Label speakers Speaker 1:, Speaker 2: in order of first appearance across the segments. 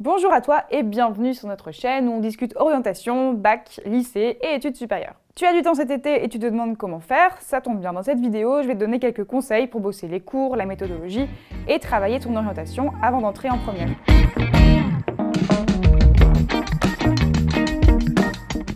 Speaker 1: Bonjour à toi et bienvenue sur notre chaîne où on discute orientation, bac, lycée et études supérieures. Tu as du temps cet été et tu te demandes comment faire Ça tombe bien, dans cette vidéo, je vais te donner quelques conseils pour bosser les cours, la méthodologie et travailler ton orientation avant d'entrer en première.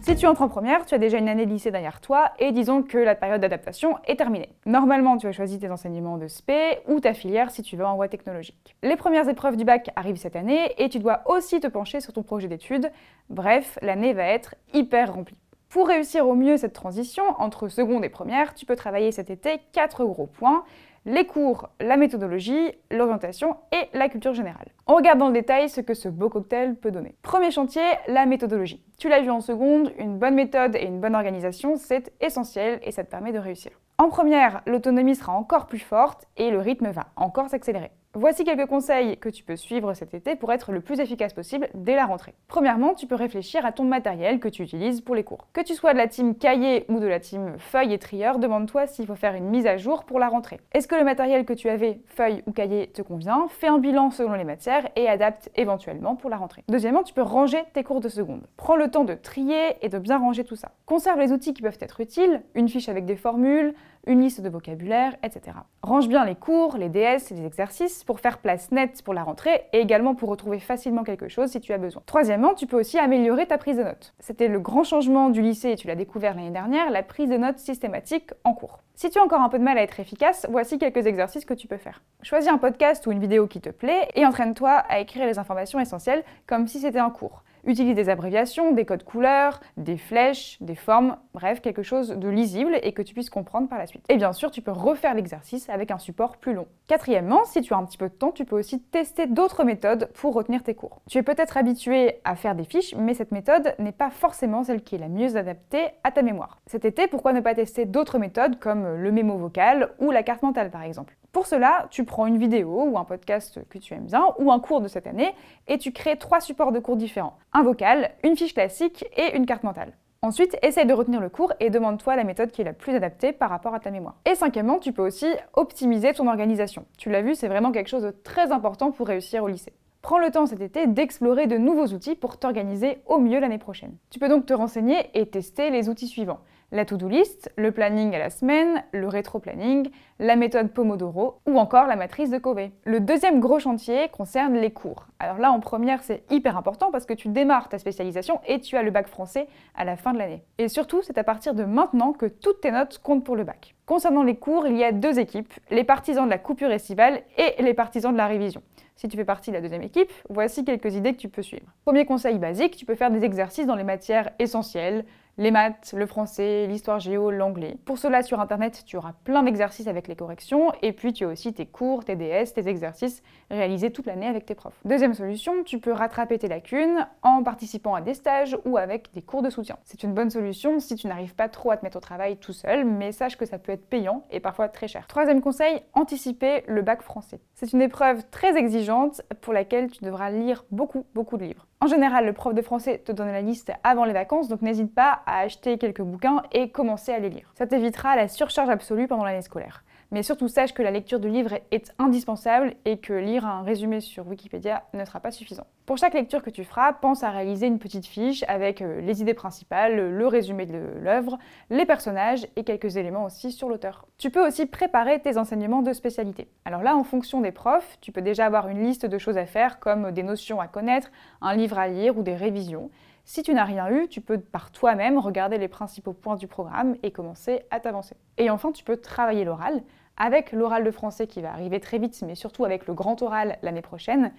Speaker 1: Si tu entres en première, tu as déjà une année de lycée derrière toi et disons que la période d'adaptation est terminée. Normalement, tu as choisi tes enseignements de SP ou ta filière si tu veux en voie technologique. Les premières épreuves du bac arrivent cette année et tu dois aussi te pencher sur ton projet d'études. Bref, l'année va être hyper remplie. Pour réussir au mieux cette transition entre seconde et première, tu peux travailler cet été quatre gros points les cours, la méthodologie, l'orientation et la culture générale. On regarde dans le détail ce que ce beau cocktail peut donner. Premier chantier, la méthodologie. Tu l'as vu en seconde, une bonne méthode et une bonne organisation, c'est essentiel et ça te permet de réussir. En première, l'autonomie sera encore plus forte et le rythme va encore s'accélérer. Voici quelques conseils que tu peux suivre cet été pour être le plus efficace possible dès la rentrée. Premièrement, tu peux réfléchir à ton matériel que tu utilises pour les cours. Que tu sois de la team cahier ou de la team feuille et trieur, demande-toi s'il faut faire une mise à jour pour la rentrée. Est-ce que le matériel que tu avais, feuille ou cahier, te convient Fais un bilan selon les matières et adapte éventuellement pour la rentrée. Deuxièmement, tu peux ranger tes cours de seconde. Prends le temps de trier et de bien ranger tout ça. Conserve les outils qui peuvent être utiles, une fiche avec des formules, une liste de vocabulaire, etc. Range bien les cours, les DS et les exercices pour faire place nette pour la rentrée et également pour retrouver facilement quelque chose si tu as besoin. Troisièmement, tu peux aussi améliorer ta prise de notes. C'était le grand changement du lycée et tu l'as découvert l'année dernière, la prise de notes systématique en cours. Si tu as encore un peu de mal à être efficace, voici quelques exercices que tu peux faire. Choisis un podcast ou une vidéo qui te plaît et entraîne-toi à écrire les informations essentielles comme si c'était un cours utilise des abréviations, des codes couleurs, des flèches, des formes, bref, quelque chose de lisible et que tu puisses comprendre par la suite. Et bien sûr, tu peux refaire l'exercice avec un support plus long. Quatrièmement, si tu as un petit peu de temps, tu peux aussi tester d'autres méthodes pour retenir tes cours. Tu es peut-être habitué à faire des fiches, mais cette méthode n'est pas forcément celle qui est la mieux adaptée à ta mémoire. Cet été, pourquoi ne pas tester d'autres méthodes comme le mémo vocal ou la carte mentale par exemple pour cela, tu prends une vidéo ou un podcast que tu aimes bien ou un cours de cette année et tu crées trois supports de cours différents. Un vocal, une fiche classique et une carte mentale. Ensuite, essaye de retenir le cours et demande-toi la méthode qui est la plus adaptée par rapport à ta mémoire. Et cinquièmement, tu peux aussi optimiser ton organisation. Tu l'as vu, c'est vraiment quelque chose de très important pour réussir au lycée. Prends le temps cet été d'explorer de nouveaux outils pour t'organiser au mieux l'année prochaine. Tu peux donc te renseigner et tester les outils suivants la to-do list, le planning à la semaine, le rétro-planning, la méthode Pomodoro ou encore la matrice de Covey. Le deuxième gros chantier concerne les cours. Alors là, en première, c'est hyper important parce que tu démarres ta spécialisation et tu as le bac français à la fin de l'année. Et surtout, c'est à partir de maintenant que toutes tes notes comptent pour le bac. Concernant les cours, il y a deux équipes, les partisans de la coupure estivale et les partisans de la révision. Si tu fais partie de la deuxième équipe, voici quelques idées que tu peux suivre. Premier conseil basique, tu peux faire des exercices dans les matières essentielles, les maths, le français, l'histoire géo, l'anglais. Pour cela, sur Internet, tu auras plein d'exercices avec les corrections, et puis tu as aussi tes cours, tes DS, tes exercices réalisés toute l'année avec tes profs. Deuxième solution, tu peux rattraper tes lacunes en participant à des stages ou avec des cours de soutien. C'est une bonne solution si tu n'arrives pas trop à te mettre au travail tout seul, mais sache que ça peut être payant et parfois très cher. Troisième conseil, anticiper le bac français. C'est une épreuve très exigeante pour laquelle tu devras lire beaucoup, beaucoup de livres. En général, le prof de français te donne la liste avant les vacances, donc n'hésite pas à acheter quelques bouquins et commencer à les lire. Ça t'évitera la surcharge absolue pendant l'année scolaire. Mais surtout, sache que la lecture du livre est indispensable et que lire un résumé sur Wikipédia ne sera pas suffisant. Pour chaque lecture que tu feras, pense à réaliser une petite fiche avec euh, les idées principales, le résumé de l'œuvre, les personnages et quelques éléments aussi sur l'auteur. Tu peux aussi préparer tes enseignements de spécialité. Alors là, en fonction des profs, tu peux déjà avoir une liste de choses à faire comme des notions à connaître, un livre à lire ou des révisions. Si tu n'as rien eu, tu peux par toi-même regarder les principaux points du programme et commencer à t'avancer. Et enfin, tu peux travailler l'oral. Avec l'oral de français qui va arriver très vite, mais surtout avec le grand oral l'année prochaine,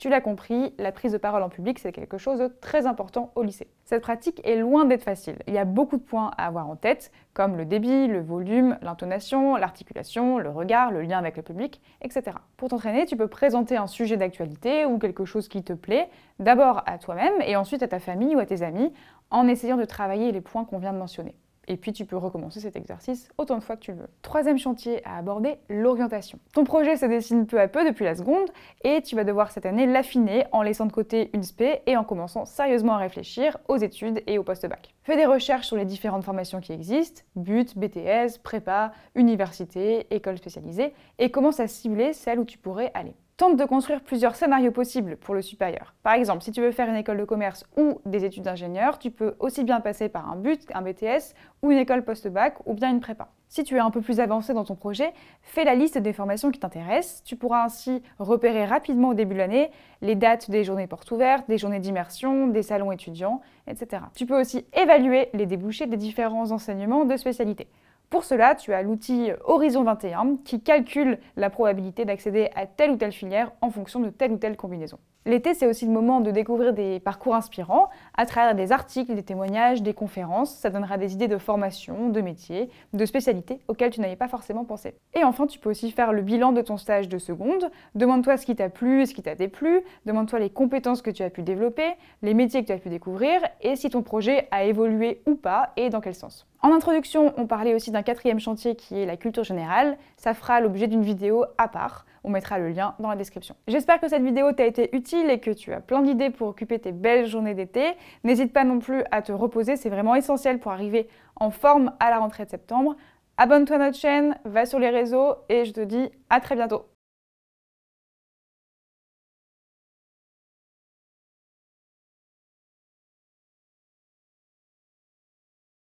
Speaker 1: tu l'as compris, la prise de parole en public, c'est quelque chose de très important au lycée. Cette pratique est loin d'être facile. Il y a beaucoup de points à avoir en tête, comme le débit, le volume, l'intonation, l'articulation, le regard, le lien avec le public, etc. Pour t'entraîner, tu peux présenter un sujet d'actualité ou quelque chose qui te plaît, d'abord à toi-même et ensuite à ta famille ou à tes amis, en essayant de travailler les points qu'on vient de mentionner. Et puis tu peux recommencer cet exercice autant de fois que tu le veux. Troisième chantier à aborder, l'orientation. Ton projet se dessine peu à peu depuis la seconde et tu vas devoir cette année l'affiner en laissant de côté une spé et en commençant sérieusement à réfléchir aux études et au post-bac. Fais des recherches sur les différentes formations qui existent, BUT, BTS, prépa, université, école spécialisée, et commence à cibler celle où tu pourrais aller tente de construire plusieurs scénarios possibles pour le supérieur. Par exemple, si tu veux faire une école de commerce ou des études d'ingénieur, tu peux aussi bien passer par un BUT, un BTS ou une école post-bac ou bien une prépa. Si tu es un peu plus avancé dans ton projet, fais la liste des formations qui t'intéressent. Tu pourras ainsi repérer rapidement au début de l'année les dates des journées portes ouvertes, des journées d'immersion, des salons étudiants, etc. Tu peux aussi évaluer les débouchés des différents enseignements de spécialité. Pour cela, tu as l'outil Horizon 21 qui calcule la probabilité d'accéder à telle ou telle filière en fonction de telle ou telle combinaison. L'été, c'est aussi le moment de découvrir des parcours inspirants à travers des articles, des témoignages, des conférences. Ça donnera des idées de formation, de métiers, de spécialités auxquelles tu n'avais pas forcément pensé. Et enfin, tu peux aussi faire le bilan de ton stage de seconde. Demande-toi ce qui t'a plu ce qui t'a déplu. Demande-toi les compétences que tu as pu développer, les métiers que tu as pu découvrir et si ton projet a évolué ou pas et dans quel sens. En introduction, on parlait aussi d'un quatrième chantier qui est la culture générale. Ça fera l'objet d'une vidéo à part. On mettra le lien dans la description. J'espère que cette vidéo t'a été utile et que tu as plein d'idées pour occuper tes belles journées d'été. N'hésite pas non plus à te reposer, c'est vraiment essentiel pour arriver en forme à la rentrée de septembre. Abonne-toi à notre chaîne, va sur les réseaux et je te dis à très bientôt.